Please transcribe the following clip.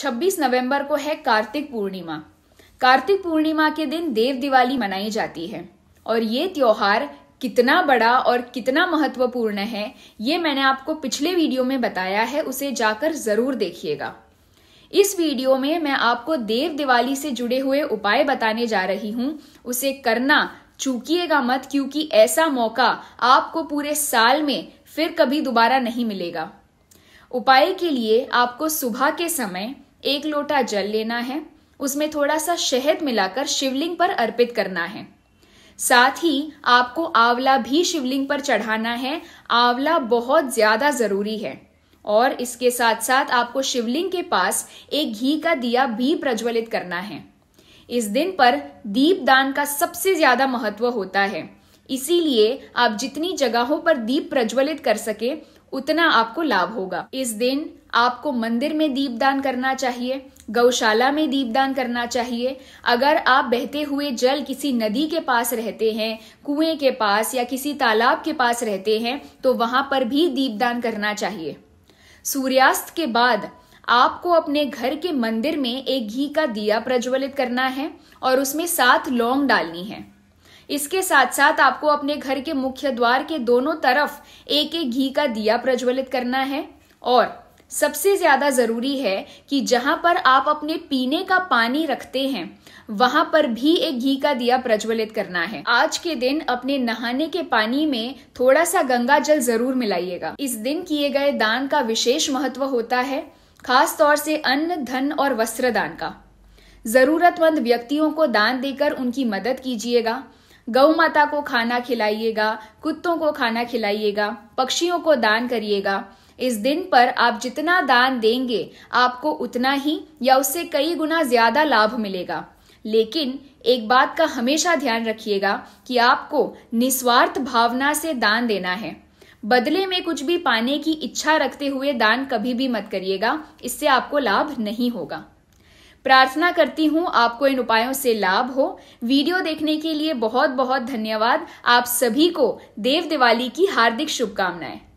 26 नवंबर को है कार्तिक पूर्णिमा कार्तिक पूर्णिमा के दिन देव दिवाली मनाई जाती है और ये त्योहार कितना बड़ा और कितना महत्वपूर्ण है ये मैंने आपको पिछले वीडियो में बताया है उसे जाकर जरूर देखिएगा इस वीडियो में मैं आपको देव दिवाली से जुड़े हुए उपाय बताने जा रही हूं उसे करना चूकिएगा मत क्योंकि ऐसा मौका आपको पूरे साल में फिर कभी दोबारा नहीं मिलेगा उपाय के लिए आपको सुबह के समय एक लोटा जल लेना है उसमें थोड़ा सा शहद मिलाकर शिवलिंग पर अर्पित करना है साथ ही आपको आंवला भी शिवलिंग पर चढ़ाना है आंवला बहुत ज़्यादा ज़रूरी है और इसके साथ साथ आपको शिवलिंग के पास एक घी का दिया भी प्रज्वलित करना है इस दिन पर दीप दान का सबसे ज़्यादा महत्व होता है इसीलिए आप जितनी जगहों पर दीप प्रज्वलित कर सके उतना आपको लाभ होगा इस दिन आपको मंदिर में दीपदान करना चाहिए गौशाला में दीपदान करना चाहिए अगर आप बहते हुए जल किसी नदी के पास रहते हैं कुएं के पास या किसी तालाब के पास रहते हैं तो वहां पर भी दीपदान करना चाहिए सूर्यास्त के बाद आपको अपने घर के मंदिर में एक घी का दिया प्रज्वलित करना है और उसमें सात लौंग डालनी है इसके साथ साथ आपको अपने घर के मुख्य द्वार के दोनों तरफ एक एक घी का दिया प्रज्वलित करना है और सबसे ज़्यादा ज़रूरी है कि जहां पर आप अपने पीने का पानी रखते हैं वहां पर भी एक घी का दिया प्रज्वलित करना है आज के दिन अपने नहाने के पानी में थोड़ा सा गंगा जल जरूर मिलाइएगा इस दिन किए गए दान का विशेष महत्व होता है खास तौर से अन्न धन और वस्त्र दान का जरूरतमंद व्यक्तियों को दान देकर उनकी मदद कीजिएगा गौ माता को खाना खिलाइएगा कुत्तों को खाना खिलाइएगा पक्षियों को दान करिएगा इस दिन पर आप जितना दान देंगे आपको उतना ही या उससे कई गुना ज्यादा लाभ मिलेगा लेकिन एक बात का हमेशा ध्यान रखिएगा कि आपको निस्वार्थ भावना से दान देना है बदले में कुछ भी पाने की इच्छा रखते हुए दान कभी भी मत करिएगा इससे आपको लाभ नहीं होगा प्रार्थना करती हूँ आपको इन उपायों से लाभ हो वीडियो देखने के लिए बहुत बहुत धन्यवाद आप सभी को देव दिवाली की हार्दिक शुभकामनाएं